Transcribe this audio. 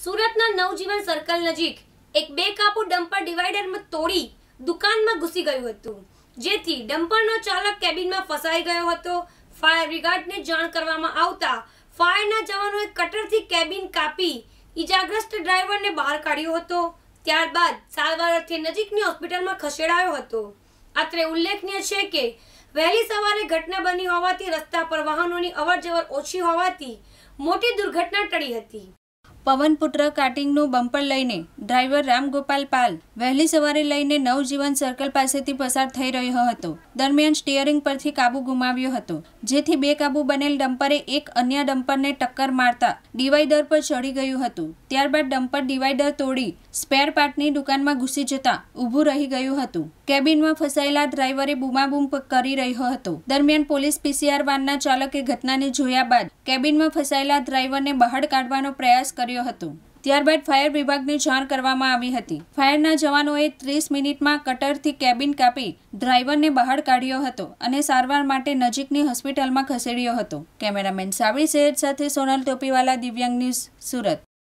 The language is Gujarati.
સુરતના નવજીવન સર્કલ નજીક એક બે કાપુ ડમ્પર ડિવાઈડરમાં તોડી દુકાનમાં ઘૂસી ગયું હતું જેથી ડમ્પરનો ચાલક કેબિનમાં ફસાઈ ગયો હતો ફાયર બ્રિગેડને જાણ કરવામાં આવતા ફાયરના જવાનોએ કટરથી કેબિન કાપી ઈજાગ્રસ્ત ડ્રાઈવરને બહાર કાઢ્યો હતો ત્યારબાદ સારવાર અર્થે નજીકની હોસ્પિટલમાં ખસેડાયો હતો આત્રે ઉલ્લેખનીય છે કે વહેલી સવારે ઘટના બની હોવાથી રસ્તા પર વાહનોની અવરજવર ઓછી હોવાથી મોટી દુર્ઘટના ટળી હતી પવનપુત્ર કાટિંગનું બમ્પર લઈને ડ્રાઈવર રામગોપાલ પાલ વહેલી સવારે લઈને નવજીવન સર્કલ પાસેથી પસાર થઈ રહ્યો હતો દરમિયાન સ્ટીયરિંગ પરથી કાબુ ગુમાવ્યો હતો જેથી બેકાબુ બનેલ ડમ્પરે એક અન્ય ડમ્પરને ટક્કર મારતા ડિવાઈડર પર ચડી ગયું હતું ત્યારબાદ ડમ્પર ડિવાઈડર તોડી સ્પેર પાર્ટની દુકાનમાં ઘૂસી જતા ઊભું રહી ગયું હતું કેબિનમાં ફસાયેલા ડ્રાઈવરે બૂમાબૂમ કરી રહ્યો હતો દરમિયાન પોલીસ પીસીઆર વાનના ચાલકે ઘટનાને જોયા બાદ કેબિનમાં ફસાયેલા ડ્રાઈવરને બહાર કાઢવાનો પ્રયાસ કર્યો હતો ત્યારબાદ ફાયર વિભાગને જાણ કરવામાં આવી હતી ફાયરના જવાનોએ ત્રીસ મિનિટમાં કટરથી કેબિન કાપી ડ્રાઈવરને બહાર કાઢ્યો હતો અને સારવાર માટે નજીકની હોસ્પિટલમાં ખસેડ્યો હતો કેમેરામેન સાબી શેર સાથે સોનલ ટોપીવાલા દિવ્યાંગ ન્યૂઝ સુરત